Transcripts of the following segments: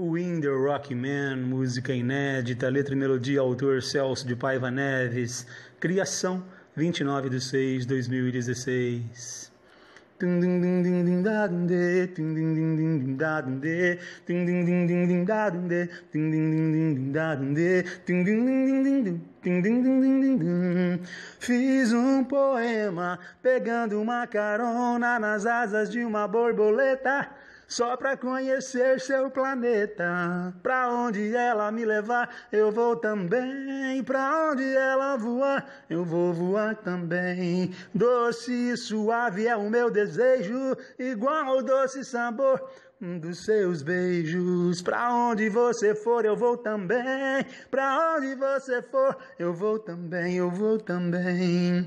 Wind the Rock Man, música inédita, letra e melodia, autor Celso de Paiva Neves, criação 29 de 6 2016. Fiz um poema pegando uma carona nas asas de uma borboleta. Só pra conhecer seu planeta, pra onde ela me levar, eu vou também. Pra onde ela voar, eu vou voar também. Doce e suave é o meu desejo, igual ao doce sabor dos seus beijos. Pra onde você for, eu vou também. Pra onde você for, eu vou também, eu vou também.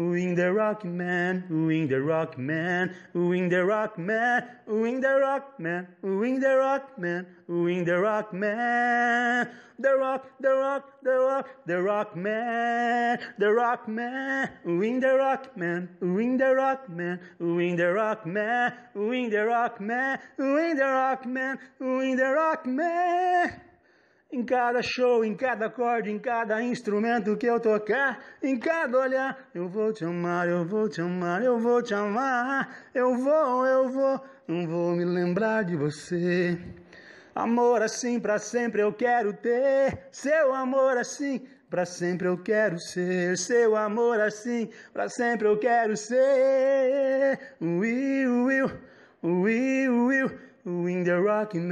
oohing the rock man, oohing the rock man, oohing the rock man, oohing the rock man, oohing the rock man, oohing the rock man, the rock, the rock, the rock, the rock man, the rock man, oohing the rock man, oohing the rock man, oohing the rock man, oohing the rock man, oohing the rock man, oohing the rock man. em cada show, em cada acorde, em cada instrumento que eu tocar, em cada olhar, eu vou te amar, eu vou te amar, eu vou te amar, eu vou, eu vou, não vou me lembrar de você. Amor assim para sempre eu quero ter, seu amor assim para sempre eu quero ser, seu amor assim para sempre eu quero ser. Will, will, will, will. ooing the rock Man,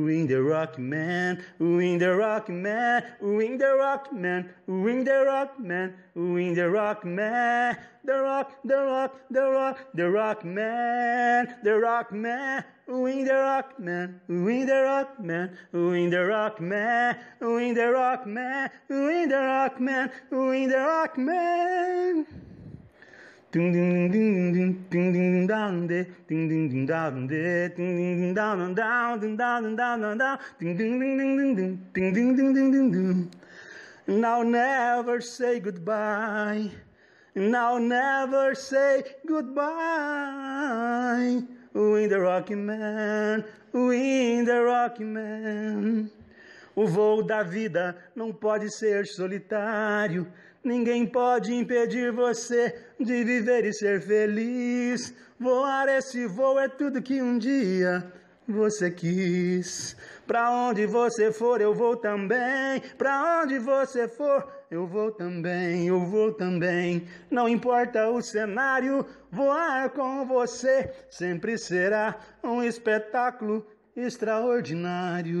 ooing the rock Man, ooing the rock Man, ooing the rock Man, ooing the rock Man, ooing the rock Man, the Rock, the Rock, the Rock, the Rock Man, the Rock Man, ooing the Rock Man, ooing the Rock Man, ooing the Rock Man, ooing the Rock Man, ooing the Rock Man, ooing the Rock Man. Ding ding ding ding ding ding ding down de ding ding ding down de ding ding ding down and down ding down and down and down ding ding ding ding ding ding ding ding ding ding ding ding Now never say goodbye Now never say goodbye We the Rocky Man We the Rocky Man O voo da vida não pode ser solitário. Ninguém pode impedir você de viver e ser feliz. Voar esse voo é tudo que um dia você quis. Pra onde você for, eu vou também. Pra onde você for, eu vou também, eu vou também. Não importa o cenário, voar com você sempre será um espetáculo extraordinário.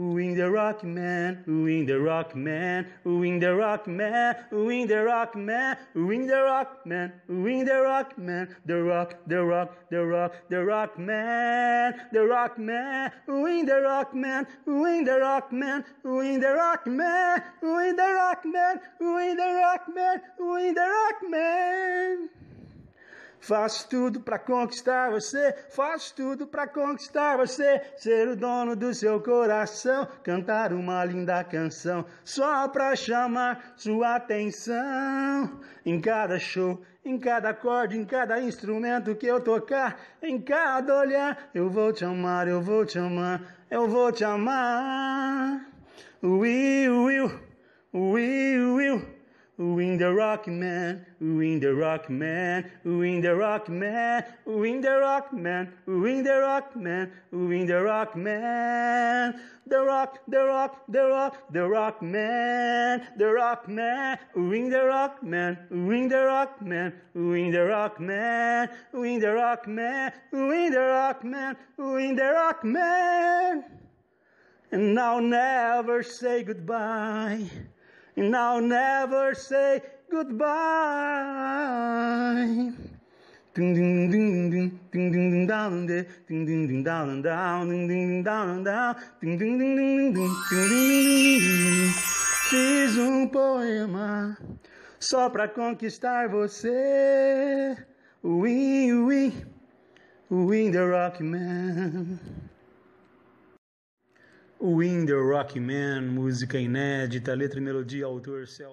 oohing the rock man, oohing the rock man, oohing the rock man, oohing the rock man, oohing the rock man, oohing the rock man, the rock, the rock, the rock, the rock man, the rock man, oohing the rock man, oohing the rock man, oohing the rock man, oohing the rock man, oohing the rock man, oohing the rock man. Faço tudo para conquistar você, faço tudo para conquistar você, ser o dono do seu coração, cantar uma linda canção, só pra chamar sua atenção. Em cada show, em cada acorde, em cada instrumento que eu tocar, em cada olhar, eu vou te amar, eu vou te amar, eu vou te amar. Will, will, will, will. in the rock man, in the rock man, in the rock man, in the rock man, in the rock man, in the rock man, the rock, the rock, the rock, the rock man, the rock man, in the rock man, in the rock man, in the rock man, in the rock man, in the rock man, in the rock man. And now, never say goodbye. and I'll never say goodbye. Ding ding ding ding ding ding ding down there, ding ding ding down down, ding ding ding down down, ding ding ding ding ding ding ding ding Fiz um poema só pra conquistar você. We we we the Rock Man. Winder Rockman, música inédita, letra e melodia, autor Cel.